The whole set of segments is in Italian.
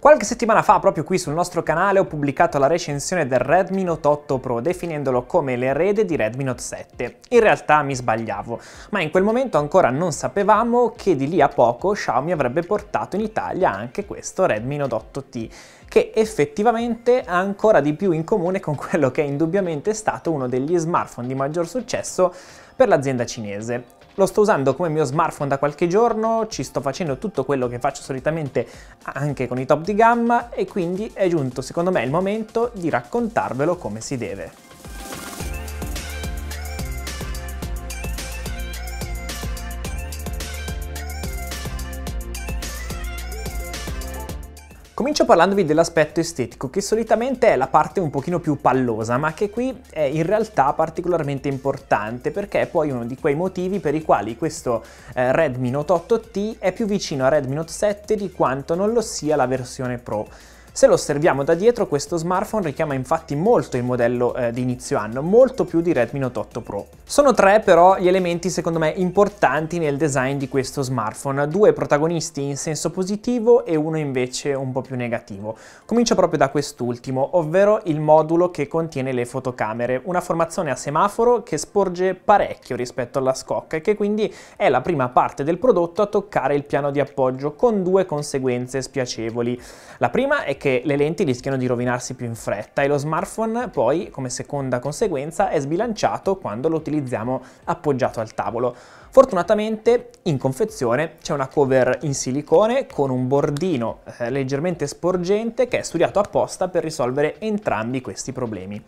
Qualche settimana fa, proprio qui sul nostro canale, ho pubblicato la recensione del Redmi Note 8 Pro, definendolo come l'erede di Redmi Note 7. In realtà mi sbagliavo, ma in quel momento ancora non sapevamo che di lì a poco Xiaomi avrebbe portato in Italia anche questo Redmi Note 8T, che effettivamente ha ancora di più in comune con quello che è indubbiamente stato uno degli smartphone di maggior successo per l'azienda cinese. Lo sto usando come mio smartphone da qualche giorno, ci sto facendo tutto quello che faccio solitamente anche con i top di gamma e quindi è giunto secondo me il momento di raccontarvelo come si deve. Comincio parlandovi dell'aspetto estetico, che solitamente è la parte un pochino più pallosa, ma che qui è in realtà particolarmente importante, perché è poi uno di quei motivi per i quali questo eh, Redmi Note 8T è più vicino a Redmi Note 7 di quanto non lo sia la versione Pro. Se lo osserviamo da dietro questo smartphone richiama infatti molto il modello eh, di inizio anno, molto più di Redmi Note 8 Pro. Sono tre però gli elementi secondo me importanti nel design di questo smartphone, due protagonisti in senso positivo e uno invece un po' più negativo. Comincio proprio da quest'ultimo, ovvero il modulo che contiene le fotocamere, una formazione a semaforo che sporge parecchio rispetto alla scocca e che quindi è la prima parte del prodotto a toccare il piano di appoggio con due conseguenze spiacevoli. La prima è che le lenti rischiano di rovinarsi più in fretta e lo smartphone poi, come seconda conseguenza, è sbilanciato quando lo utilizziamo appoggiato al tavolo. Fortunatamente in confezione c'è una cover in silicone con un bordino eh, leggermente sporgente che è studiato apposta per risolvere entrambi questi problemi.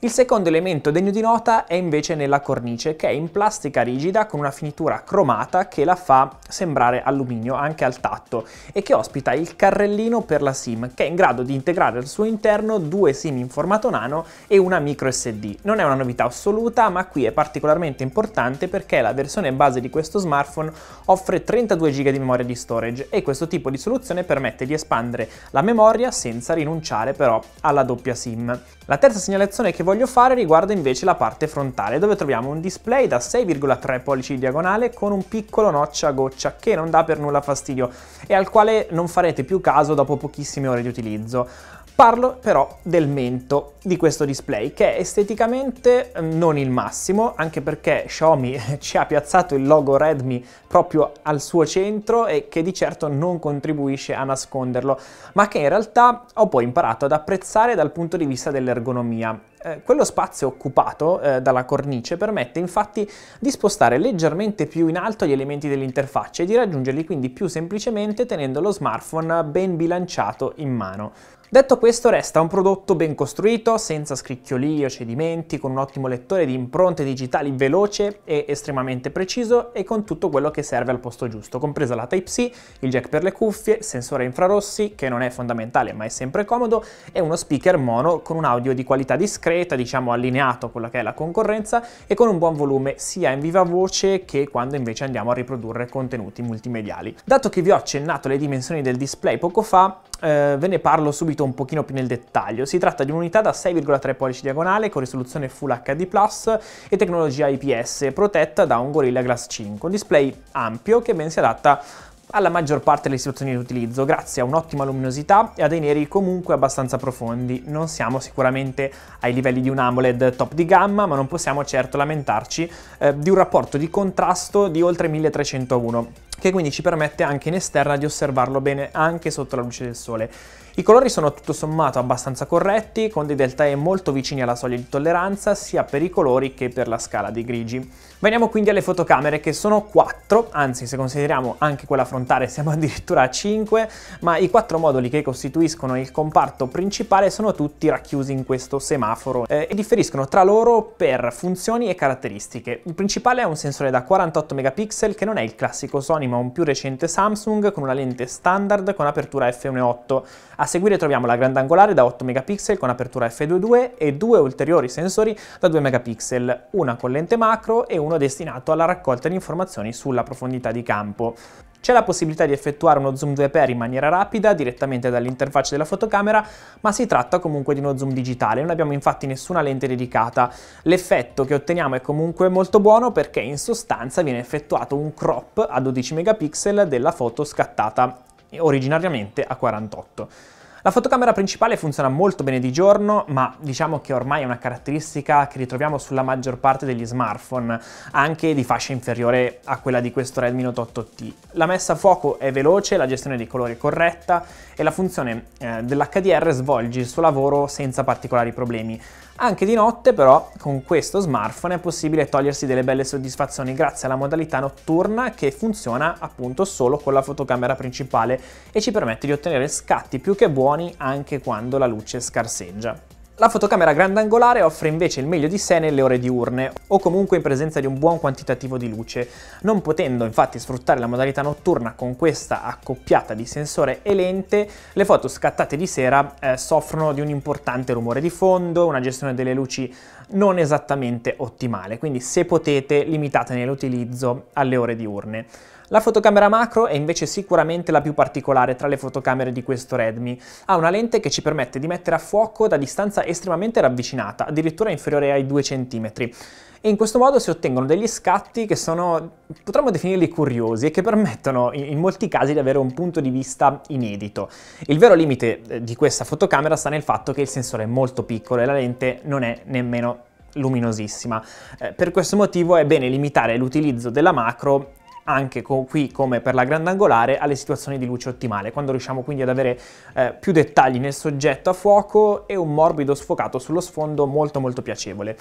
Il secondo elemento degno di nota è invece nella cornice, che è in plastica rigida con una finitura cromata che la fa sembrare alluminio anche al tatto e che ospita il carrellino per la SIM, che è in grado di integrare al suo interno due SIM in formato nano e una micro SD. Non è una novità assoluta, ma qui è particolarmente importante perché la versione base di questo smartphone offre 32 GB di memoria di storage e questo tipo di soluzione permette di espandere la memoria senza rinunciare però alla doppia SIM. La terza segnalazione che voglio fare riguarda invece la parte frontale, dove troviamo un display da 6,3 pollici di diagonale con un piccolo noccia a goccia che non dà per nulla fastidio e al quale non farete più caso dopo pochissime ore di utilizzo. Parlo però del mento di questo display che è esteticamente mm, non il massimo anche perché Xiaomi ci ha piazzato il logo Redmi proprio al suo centro e che di certo non contribuisce a nasconderlo ma che in realtà ho poi imparato ad apprezzare dal punto di vista dell'ergonomia eh, quello spazio occupato eh, dalla cornice permette infatti di spostare leggermente più in alto gli elementi dell'interfaccia e di raggiungerli quindi più semplicemente tenendo lo smartphone ben bilanciato in mano. Detto questo resta un prodotto ben costruito, senza scricchiolii o cedimenti, con un ottimo lettore di impronte digitali veloce e estremamente preciso e con tutto quello che serve al posto giusto, compresa la Type-C, il jack per le cuffie, sensore infrarossi che non è fondamentale ma è sempre comodo e uno speaker mono con un audio di qualità discreta, diciamo allineato a quella che è la concorrenza e con un buon volume sia in viva voce che quando invece andiamo a riprodurre contenuti multimediali. Dato che vi ho accennato le dimensioni del display poco fa, eh, ve ne parlo subito un pochino più nel dettaglio. Si tratta di un'unità da 6,3 pollici diagonale con risoluzione Full HD+, e tecnologia IPS, protetta da un Gorilla Glass 5, un display ampio che ben si adatta alla maggior parte delle situazioni di utilizzo grazie a un'ottima luminosità e a dei neri comunque abbastanza profondi. Non siamo sicuramente ai livelli di un AMOLED top di gamma, ma non possiamo certo lamentarci eh, di un rapporto di contrasto di oltre 1301, che quindi ci permette anche in esterna di osservarlo bene anche sotto la luce del sole. I colori sono tutto sommato abbastanza corretti, con dei delta E molto vicini alla soglia di tolleranza sia per i colori che per la scala dei grigi. Veniamo quindi alle fotocamere che sono 4, anzi se consideriamo anche quella frontale siamo addirittura a 5, ma i 4 moduli che costituiscono il comparto principale sono tutti racchiusi in questo semaforo eh, e differiscono tra loro per funzioni e caratteristiche. Il principale è un sensore da 48 megapixel che non è il classico Sony ma un più recente Samsung con una lente standard con apertura f1.8 a a seguire troviamo la grandangolare da 8 megapixel con apertura f2.2 e due ulteriori sensori da 2 megapixel, una con lente macro e uno destinato alla raccolta di informazioni sulla profondità di campo. C'è la possibilità di effettuare uno zoom 2x in maniera rapida direttamente dall'interfaccia della fotocamera, ma si tratta comunque di uno zoom digitale, non abbiamo infatti nessuna lente dedicata. L'effetto che otteniamo è comunque molto buono perché in sostanza viene effettuato un crop a 12 megapixel della foto scattata originariamente a 48. La fotocamera principale funziona molto bene di giorno, ma diciamo che ormai è una caratteristica che ritroviamo sulla maggior parte degli smartphone, anche di fascia inferiore a quella di questo Redmi Note 8T. La messa a fuoco è veloce, la gestione dei colori è corretta e la funzione eh, dell'HDR svolge il suo lavoro senza particolari problemi anche di notte però con questo smartphone è possibile togliersi delle belle soddisfazioni grazie alla modalità notturna che funziona appunto solo con la fotocamera principale e ci permette di ottenere scatti più che buoni anche quando la luce scarseggia. La fotocamera grandangolare offre invece il meglio di sé nelle ore diurne o comunque in presenza di un buon quantitativo di luce, non potendo infatti sfruttare la modalità notturna con questa accoppiata di sensore e lente, le foto scattate di sera eh, soffrono di un importante rumore di fondo, una gestione delle luci non esattamente ottimale, quindi se potete limitatene l'utilizzo alle ore diurne. La fotocamera macro è invece sicuramente la più particolare tra le fotocamere di questo Redmi. Ha una lente che ci permette di mettere a fuoco da distanza estremamente ravvicinata, addirittura inferiore ai 2 cm. E in questo modo si ottengono degli scatti che sono, potremmo definirli curiosi e che permettono in molti casi di avere un punto di vista inedito. Il vero limite eh, di questa fotocamera sta nel fatto che il sensore è molto piccolo e la lente non è nemmeno luminosissima. Eh, per questo motivo è bene limitare l'utilizzo della macro anche co qui come per la grandangolare alle situazioni di luce ottimale, quando riusciamo quindi ad avere eh, più dettagli nel soggetto a fuoco e un morbido sfocato sullo sfondo molto molto piacevole.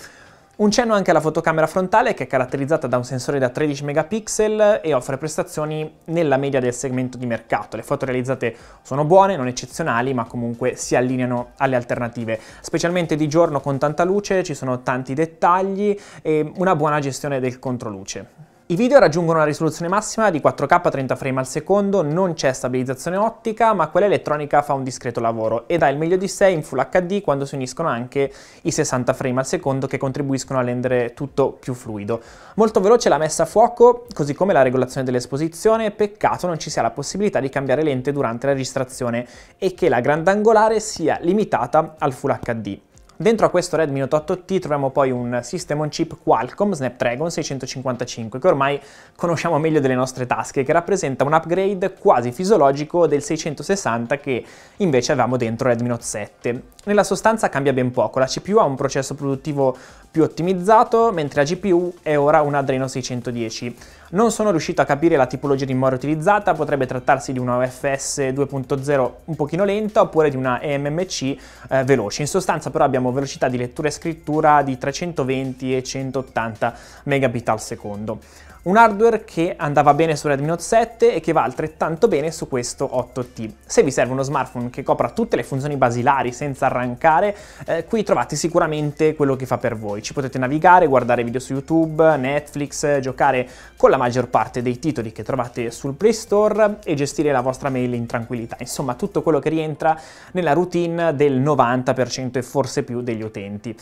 Un cenno anche alla fotocamera frontale che è caratterizzata da un sensore da 13 megapixel e offre prestazioni nella media del segmento di mercato. Le foto realizzate sono buone, non eccezionali, ma comunque si allineano alle alternative. Specialmente di giorno con tanta luce ci sono tanti dettagli e una buona gestione del controluce. I video raggiungono una risoluzione massima di 4K 30 frame al secondo, non c'è stabilizzazione ottica, ma quella elettronica fa un discreto lavoro ed ha il meglio di sé in Full HD quando si uniscono anche i 60 frame al secondo che contribuiscono a rendere tutto più fluido. Molto veloce la messa a fuoco, così come la regolazione dell'esposizione, peccato non ci sia la possibilità di cambiare lente durante la registrazione e che la grandangolare sia limitata al Full HD. Dentro a questo Redmi Note 8T troviamo poi un System on chip Qualcomm Snapdragon 655 che ormai conosciamo meglio delle nostre tasche che rappresenta un upgrade quasi fisiologico del 660 che invece avevamo dentro Redmi Note 7. Nella sostanza cambia ben poco, la CPU ha un processo produttivo più ottimizzato mentre la GPU è ora un Adreno 610 non sono riuscito a capire la tipologia di memoria utilizzata, potrebbe trattarsi di una UFS 2.0 un pochino lenta oppure di una EMMC eh, veloce. In sostanza però abbiamo velocità di lettura e scrittura di 320 e 180 megabit al secondo un hardware che andava bene su Redmi Note 7 e che va altrettanto bene su questo 8T. Se vi serve uno smartphone che copra tutte le funzioni basilari senza arrancare, eh, qui trovate sicuramente quello che fa per voi. Ci potete navigare, guardare video su YouTube, Netflix, giocare con la maggior parte dei titoli che trovate sul Play Store e gestire la vostra mail in tranquillità. Insomma, tutto quello che rientra nella routine del 90% e forse più degli utenti.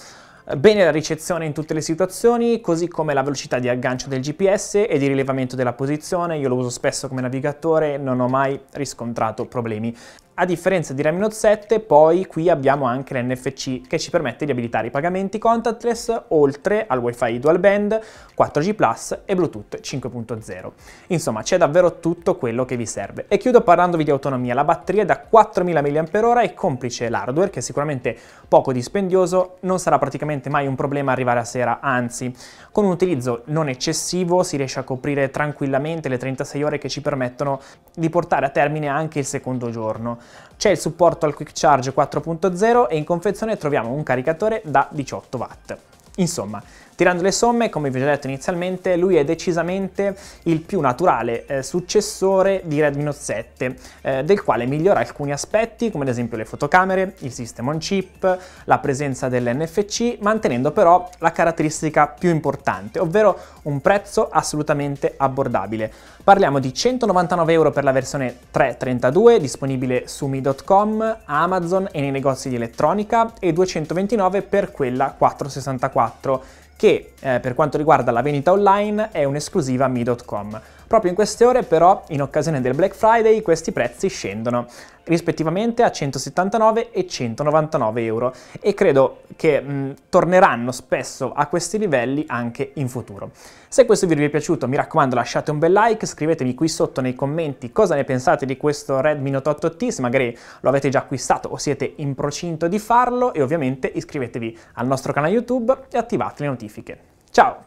Eh, bene la ricezione in tutte le situazioni, così come la velocità di aggancio del GPS e di rilevamento della posizione, io lo uso spesso come navigatore, e non ho mai riscontrato problemi. A differenza di Note 7 poi qui abbiamo anche l'NFC che ci permette di abilitare i pagamenti contactless oltre al Wi-Fi dual band, 4G Plus e Bluetooth 5.0. Insomma c'è davvero tutto quello che vi serve. E chiudo parlandovi di autonomia, la batteria è da 4000 mAh e complice l'hardware che è sicuramente poco dispendioso, non sarà praticamente mai un problema arrivare a sera, anzi con un utilizzo non eccessivo si riesce a coprire tranquillamente le 36 ore che ci permettono di portare a termine anche il secondo giorno. C'è il supporto al Quick Charge 4.0 e in confezione troviamo un caricatore da 18 W. Insomma, Tirando le somme, come vi ho già detto inizialmente, lui è decisamente il più naturale eh, successore di Redmi Note 7, eh, del quale migliora alcuni aspetti, come ad esempio le fotocamere, il sistema on chip, la presenza dell'NFC, mantenendo però la caratteristica più importante, ovvero un prezzo assolutamente abbordabile. Parliamo di 199 euro per la versione 332, disponibile su mi.com, Amazon e nei negozi di elettronica, e 229 per quella 464 che eh, per quanto riguarda la vendita online è un'esclusiva Mi.com. Proprio in queste ore però, in occasione del Black Friday, questi prezzi scendono rispettivamente a 179 e 199 euro e credo che mh, torneranno spesso a questi livelli anche in futuro. Se questo video vi è piaciuto mi raccomando lasciate un bel like, scrivetemi qui sotto nei commenti cosa ne pensate di questo Redmi Note 8T, se magari lo avete già acquistato o siete in procinto di farlo e ovviamente iscrivetevi al nostro canale YouTube e attivate le notifiche. Ciao!